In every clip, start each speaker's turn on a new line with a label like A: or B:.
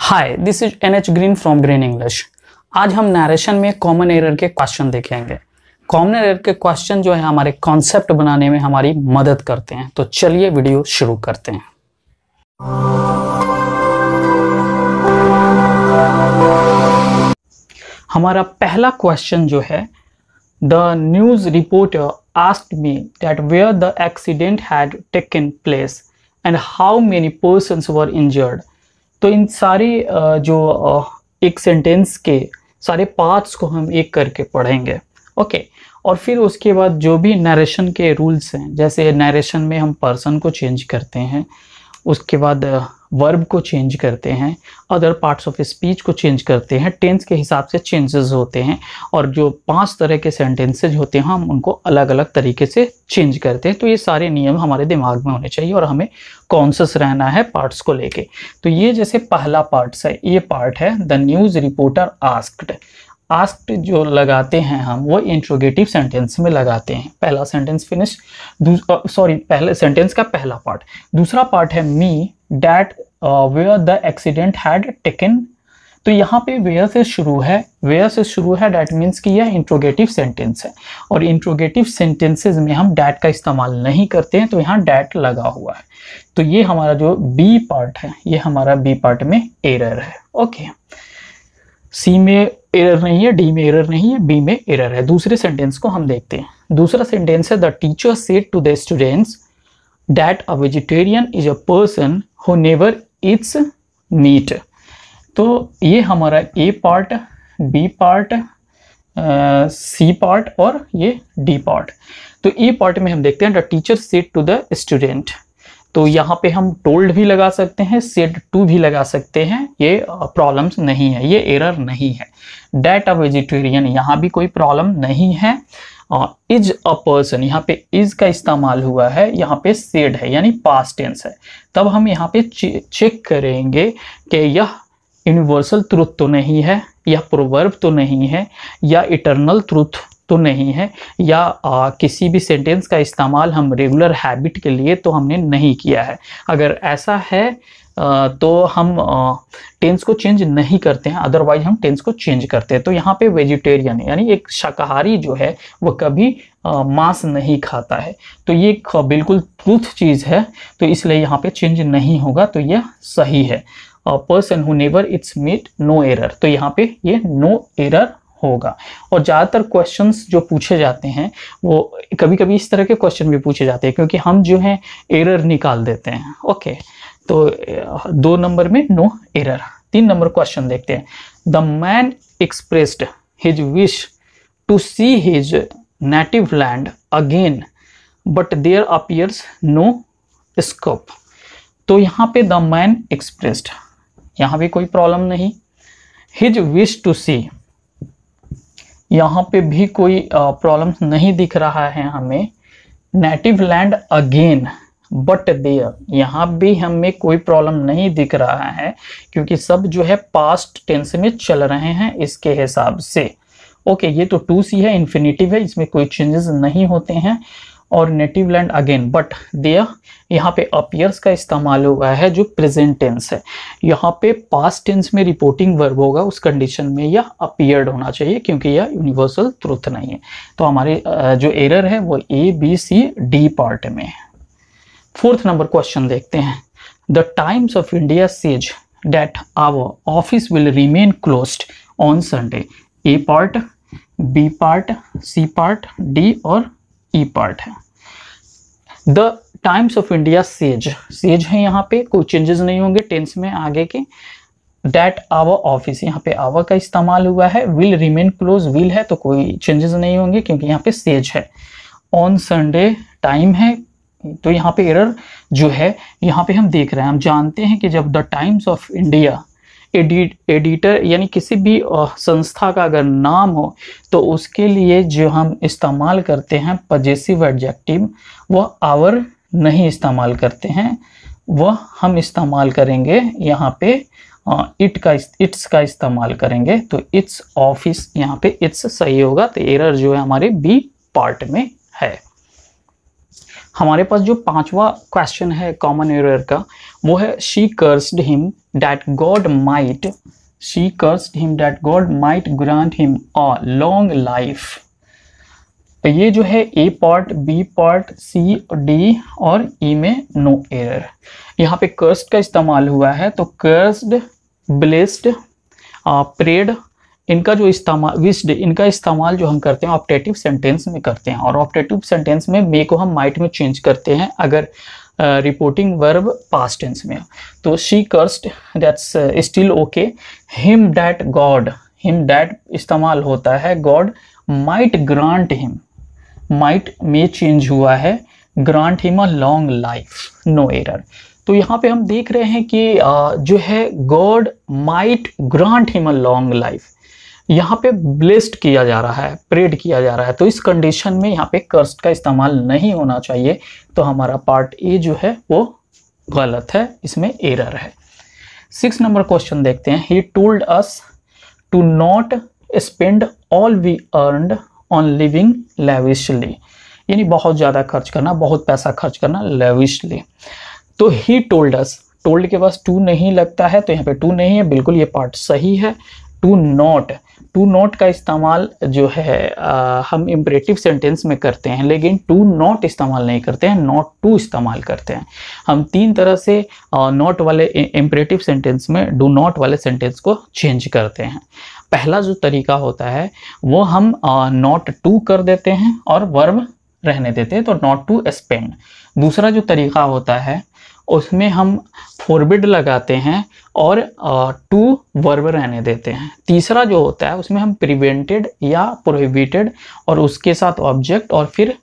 A: Hi this is N H Green from Green English आज हम narration में common error के क्वेश्चन देखेंगे कॉमन एरर के क्वेश्चन जो है हमारे कॉन्सेप्ट बनाने में हमारी मदद करते हैं तो चलिए वीडियो शुरू करते हैं हमारा पहला क्वेश्चन जो है the news reporter asked me that where the accident had taken place and how many person were injured तो इन सारे जो एक सेंटेंस के सारे पार्ट्स को हम एक करके पढ़ेंगे ओके और फिर उसके बाद जो भी नरेशन के रूल्स हैं जैसे नरेशन में हम पर्सन को चेंज करते हैं उसके बाद वर्ब को चेंज करते हैं अदर पार्ट्स ऑफ स्पीच को चेंज करते हैं टेंस के हिसाब से चेंजेस होते हैं और जो पांच तरह के सेंटेंसेज होते हैं हम उनको अलग अलग तरीके से चेंज करते हैं तो ये सारे नियम हमारे दिमाग में होने चाहिए और हमें कॉन्सियस रहना है पार्ट्स को लेके तो ये जैसे पहला पार्ट्स है ये पार्ट है the news reporter asked asked जो लगाते हैं हम वो इंट्रोगेटिव सेंटेंस में लगाते हैं पहला सेंटेंस फिनिश सॉरी पहले सेंटेंस का पहला पार्ट दूसरा पार्ट है me that where the accident had taken तो यहाँ पे वेयर से शुरू है वेयर से शुरू है डैट मीन्स कि यह इंट्रोगेटिव सेंटेंस है और इंट्रोगेटिव सेंटेंसेज में हम डैट का इस्तेमाल नहीं करते हैं तो यहाँ डैट लगा हुआ है तो ये हमारा जो बी पार्ट है ये हमारा बी पार्ट में एरर है ओके सी में एरर नहीं है डी में एरर नहीं है बी में एरर है दूसरे सेंटेंस को हम देखते हैं दूसरा सेंटेंस है the teacher said to the students that a vegetarian is a person who never eats meat तो ये हमारा A part B part C part और ये डी पार्ट तो ए e पार्ट में हम देखते हैं the teacher said to the student तो यहाँ पे हम टोल्ड भी लगा सकते हैं सेड टू भी लगा सकते हैं ये प्रॉब्लम्स नहीं है ये एरर नहीं है डेट अ वेजिटेरियन यहाँ भी कोई प्रॉब्लम नहीं है इज अ पर्सन यहाँ पे इज का इस्तेमाल हुआ है यहाँ पे सेड है यानी पास्ट टेंस है तब हम यहाँ पे चेक करेंगे कि यह यूनिवर्सल ट्रुथ तो नहीं है यह प्रोवर्ब तो नहीं है या इटरनल ट्रुथ तो नहीं है या आ, किसी भी सेंटेंस का इस्तेमाल हम रेगुलर हैबिट के लिए तो हमने नहीं किया है अगर ऐसा है आ, तो हम टेंस को चेंज नहीं करते हैं अदरवाइज हम टेंस को चेंज करते हैं तो यहाँ पे वेजिटेरियन यानी एक शाकाहारी जो है वो कभी मांस नहीं खाता है तो ये बिल्कुल ट्रूथ चीज़ है तो इसलिए यहाँ पे चेंज नहीं होगा तो यह सही है person who never eats meat no error तो यहाँ पे ये नो एरर होगा और ज़्यादातर क्वेश्चंस जो पूछे जाते हैं वो कभी कभी इस तरह के क्वेश्चन भी पूछे जाते हैं क्योंकि हम जो है एरर निकाल देते हैं ओके तो दो नंबर में नो एरर तीन नंबर क्वेश्चन देखते हैं the man expressed his wish to see his native land again but there appears no scope तो यहाँ पे द मैन एक्सप्रेस्ड यहाँ भी कोई प्रॉब्लम नहीं हिज विश टू सी यहाँ पे भी कोई प्रॉब्लम नहीं दिख रहा है हमें native land again but there यहाँ भी हमें कोई प्रॉब्लम नहीं दिख रहा है क्योंकि सब जो है पास्ट टेंस में चल रहे हैं इसके हिसाब से ओके ये तो टू सी है इन्फिनेटिव है इसमें कोई चेंजेस नहीं होते हैं और native land again but there यहाँ पे अपियर्स का इस्तेमाल हुआ है जो प्रेजेंट टेंस है यहाँ पे पास्ट टेंस में रिपोर्टिंग वर्ब होगा उस कंडीशन में यह अपियर्ड होना चाहिए क्योंकि यह यूनिवर्सल ट्रुथ नहीं है तो हमारे जो एरर है वो A B C D part में है फोर्थ नंबर क्वेश्चन देखते हैं the Times of India says that our office will remain close on Sunday A part B part C part D और ई e पार्ट है the Times of India says says है यहाँ पे कोई changes नहीं होंगे टेंस में आगे के डेट आवर ऑफिस यहाँ पे आवर का इस्तेमाल हुआ है विल रिमेन क्लोज विल है तो कोई चेंजेस नहीं होंगे क्योंकि यहाँ पे सेज है ऑन संडे टाइम है तो यहाँ पे एरर जो है यहाँ पे हम देख रहे हैं हम जानते हैं कि जब the Times of India edit editor यानी किसी भी संस्था का अगर नाम हो तो उसके लिए जो हम इस्तेमाल करते हैं पजेसिव एडजेक्टिव वह आवर नहीं इस्तेमाल करते हैं वह हम इस्तेमाल करेंगे यहाँ पे इट का इट्स का इस्तेमाल करेंगे तो इट्स ऑफिस यहाँ पे इट्स सही होगा तो एरर जो है हमारे बी पार्ट में है हमारे पास जो पांचवा क्वेश्चन है कॉमन एरर का वो है she cursed him that God might, she cursed him that God might grant him a long life. तो ये जो है A part B part C D और ई e में नो एरर यहाँ पे कर्स्ड का इस्तेमाल हुआ है तो कर्स्ड ब्लेस्ड प्रेड इनका जो इस्तेमाल विस्ड इनका इस्तेमाल जो हम करते हैं ऑप्टेटिव सेंटेंस में करते हैं और ऑप्टेटिव सेंटेंस में मे को हम माइट में चेंज करते हैं अगर रिपोर्टिंग वर्ब पास टेंस में तो she cursed that's still okay him that God him that इस्तेमाल होता है God might grant him might में चेंज हुआ है grant him a long life no error तो यहाँ पे हम देख रहे हैं कि जो है God might grant him a long life यहाँ पे ब्लेस्ड किया जा रहा है प्रेड किया जा रहा है तो इस कंडीशन में यहाँ पे कर्स्ट का इस्तेमाल नहीं होना चाहिए तो हमारा पार्ट ए जो है वो गलत है इसमें एरर है सिक्स नंबर क्वेश्चन देखते हैं he told us to not spend all we earned on living lavishly यानी बहुत ज़्यादा खर्च करना बहुत पैसा खर्च करना लेविशली तो ही टोल्ड अस टोल्ड के पास टू नहीं लगता है तो यहाँ पे टू नहीं है बिल्कुल ये पार्ट सही है टू नॉट टू नॉट का इस्तेमाल जो है आ, हम इम्परेटिव सेंटेंस में करते हैं लेकिन टू नॉट इस्तेमाल नहीं करते हैं नॉट टू इस्तेमाल करते हैं हम तीन तरह से नॉट वाले इम्परेटिव सेंटेंस में डू नॉट वाले सेंटेंस को चेंज करते हैं पहला जो तरीका होता है वो हम नॉट टू कर देते हैं और वर्ब रहने देते हैं तो नॉट टू स्पेंड दूसरा जो तरीका होता है उसमें हम फोरबिड लगाते हैं और टू वर्ब रहने देते हैं तीसरा जो होता है उसमें हम प्रिवेंटेड या प्रोहिबिटेड और उसके साथ ऑब्जेक्ट और फिर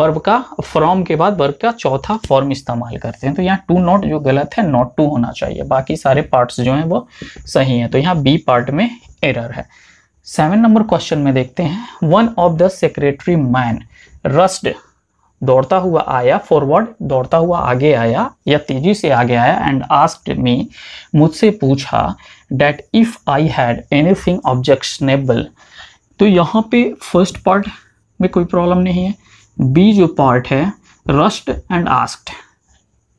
A: वर्ब का फ्रॉम के बाद वर्ब का चौथा फॉर्म इस्तेमाल करते हैं तो यहाँ टू नॉट जो गलत है नॉट टू होना चाहिए बाकी सारे पार्ट्स जो हैं वो सही हैं तो यहाँ बी पार्ट में एरर है सेवन नंबर क्वेश्चन में देखते हैं one of the secretary man rushed दौड़ता हुआ आया फॉरवर्ड दौड़ता हुआ आगे आया या तेजी से आगे आया एंड आस्क्ड मी मुझसे पूछा that if I had anything objectionable तो यहाँ पे फर्स्ट पार्ट में कोई प्रॉब्लम नहीं है बी जो पार्ट है रस्ट एंड आस्क्ड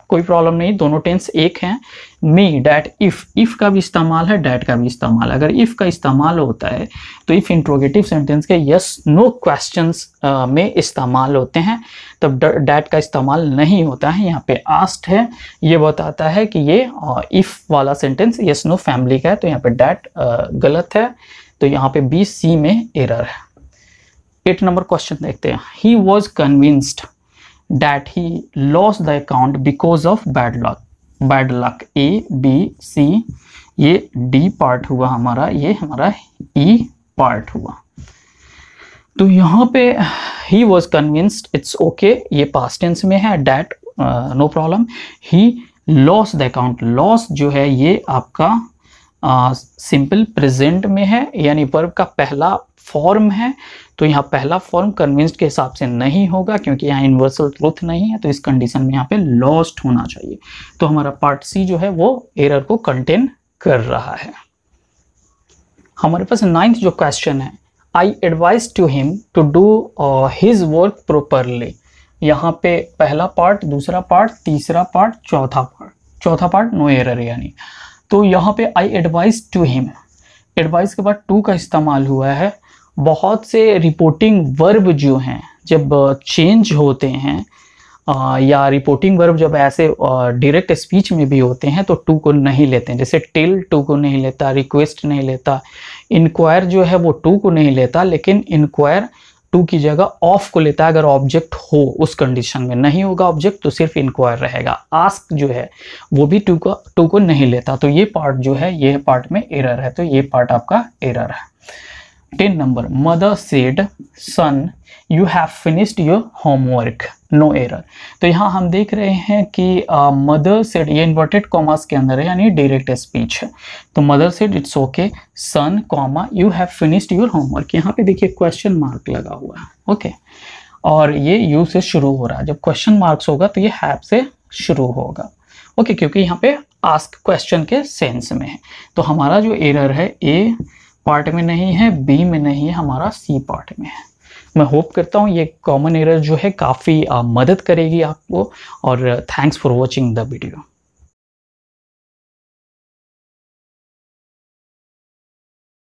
A: कोई प्रॉब्लम नहीं दोनों टेंस एक हैं मी डैट इफ़ इफ़ का भी इस्तेमाल है डैट का भी इस्तेमाल अगर इफ़ का इस्तेमाल होता है तो इफ़ इंट्रोगेटिव सेंटेंस के यस नो क्वेश्चन में इस्तेमाल होते हैं तब डैट का इस्तेमाल नहीं होता है यहाँ पे आस्ट है ये बताता है कि ये इफ़ वाला सेंटेंस यस नो फैमिली का है तो यहाँ पे डैट गलत है तो यहाँ पे बी सी में एरर है एट नंबर क्वेश्चन देखते हैं he was convinced that he lost the account because of bad luck bad luck a b c ये d part हुआ हमारा ये हमारा e part हुआ तो यहाँ पे he was convinced it's okay ये past tense में है that uh, no problem he lost the account loss जो है ये आपका सिंपल प्रेजेंट में है यानी वर्ब का पहला फॉर्म है तो यहाँ पहला फॉर्म कन्विंस्ड के हिसाब से नहीं होगा क्योंकि यहाँ यूनिवर्सल ट्रुथ नहीं है तो इस कंडीशन में यहाँ पे लॉस्ट होना चाहिए तो हमारा पार्ट सी जो है वो एरर को कंटेन कर रहा है हमारे पास नाइन्थ जो क्वेश्चन है I advise to him to do his work properly यहाँ पे पहला पार्ट दूसरा पार्ट तीसरा पार्ट चौथा पार्ट चौथा पार्ट नो एरर यानी तो यहाँ पे I advise to him advise के बाद टू का इस्तेमाल हुआ है बहुत से रिपोर्टिंग वर्ब जो हैं जब चेंज uh, होते हैं uh, या रिपोर्टिंग वर्ब जब ऐसे डायरेक्ट uh, स्पीच में भी होते हैं तो टू को नहीं लेते हैं जैसे टिल टू को नहीं लेता रिक्वेस्ट नहीं लेता इंक्वायर जो है वो टू को नहीं लेता लेकिन इंक्वायर टू की जगह ऑफ को लेता है अगर ऑब्जेक्ट हो उस कंडीशन में नहीं होगा ऑब्जेक्ट तो सिर्फ इंक्वायर रहेगा आस्क जो है वो भी टू को टू को नहीं लेता तो ये पार्ट जो है ये पार्ट में एरर है तो ये पार्ट आपका एरर है ten number mother said son you have finished your homework no error तो यहाँ हम देख रहे हैं कि मदर uh, सेड ये इन्वर्टेड कॉमास के अंदर है यानी डायरेक्ट स्पीच है तो mother said it's okay son comma you have finished your homework यहाँ पे देखिए क्वेश्चन मार्क लगा हुआ है ओके और ये यू से शुरू हो रहा है जब क्वेश्चन मार्क्स होगा तो ये हैव से शुरू होगा ओके क्योंकि यहाँ पे आस्क क्वेश्चन के सेंस में है तो हमारा जो एरर है ए पार्ट में नहीं है बी में नहीं है हमारा सी पार्ट में है मैं होप करता हूँ ये कॉमन एरर जो है काफ़ी मदद करेगी आपको और thanks for watching the video